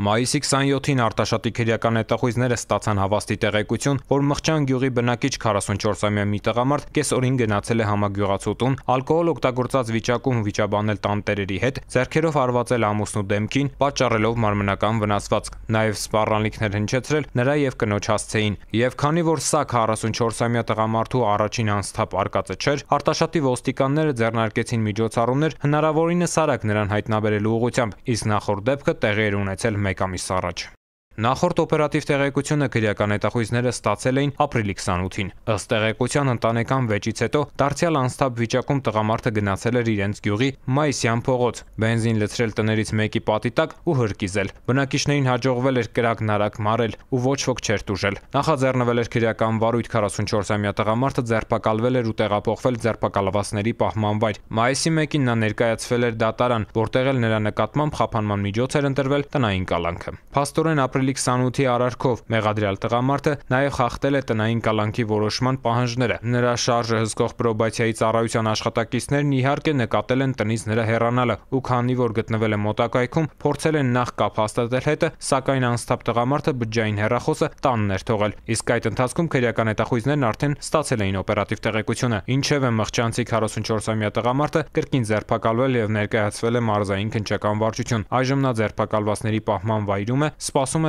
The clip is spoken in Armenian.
Մայիսի 27-ին Արտաշատի քրեական հետախույզները ստացան հավաստի տեղեկություն, որ Մղճան գյուղի բնակիչ 44-ամյա մի տղամարդ կեսօրին գնացել է համագյուղացուտուն, ալկոհոլ օգտագործած վիճակում վիճաբանել տանտերերի հետ, ձեռքերով արվածել ամուսնու դեմքին, պատճառելով մարմնական վնասվածք։ Նաև սպառնալիքներ հնչեցրել նրա եւ կնոջ հասցեին։ Եվ քանի որ սա 44-ամյա տղամարդու առաջին անստապ արկածը չէր, Արտաշատի ոստիկանները ձեռնարկեցին միջոցառումներ հնարավորինս արագ նրան հայտնաբերելու ուղղությամբ, իսկ նախորդ դեպքը տեղի էր ունեցել մեկ ամիս առաջ։ Նախորդ օպերատիվ տեղեկությունը քրեական հետախույզները ստացել էին ապրիլի 28-ին։ Ըստ տեղեկության ընտանեկան վեճից հետո դարձյալ անստաբ վիճակում տղամարդը գնացել էր իրենց գյուղի Մայիսյան փողոց, բենզին լցրել տներից մեկի պատի տակ ու հրկիզել։ Բնակիչներին հաջողվել էր կրակն արագ մարել ու ոչ ոք չէր տուժել։ Նախաձեռնվել էր քրեական վարույթ 44-ամյա տղամարդը ձերբակալվել էր ու տեղափոխվել ձերբակալվածների պահման վայր։ Մայիսի 1-ին նա ներկայացվել էր դատարան, որտեղ էլ նրա նկատմամբ խափանման միջոց էր ընտրվել տնային կալանքը։ Փաստորեն ապրիլի հոկտեմբերի 28-ի արարքով։ Մեղադրյալ տղամարդը նաև խախտել է տնային կալանքի որոշման պահանջները։ Նրա շարժը հսկող պրոբացիայի ծառայության աշխատակիցներն իհարկե նկատել են տնից նրա հեռանալը ու քանի որ գտնվել է մոտակայքում, փորձել են նախ կապ հաստատել հետը, սակայն անստապ տղամարդը բջջային հեռախոսը տանն էր թողել։ Իսկ այդ ընթացքում քրեական հետախույզներն արդեն ստացել էին օպերատիվ տեղեկությունը։ Ինչևէ մղճանցիկ 44-ամյա տղամարդը կրկին ձերբակալվել եւ ներկայացվել է մարզային քնչական վարչություն։ Այժմ նա ձերբակալվածների պահման վայրում է, սպասում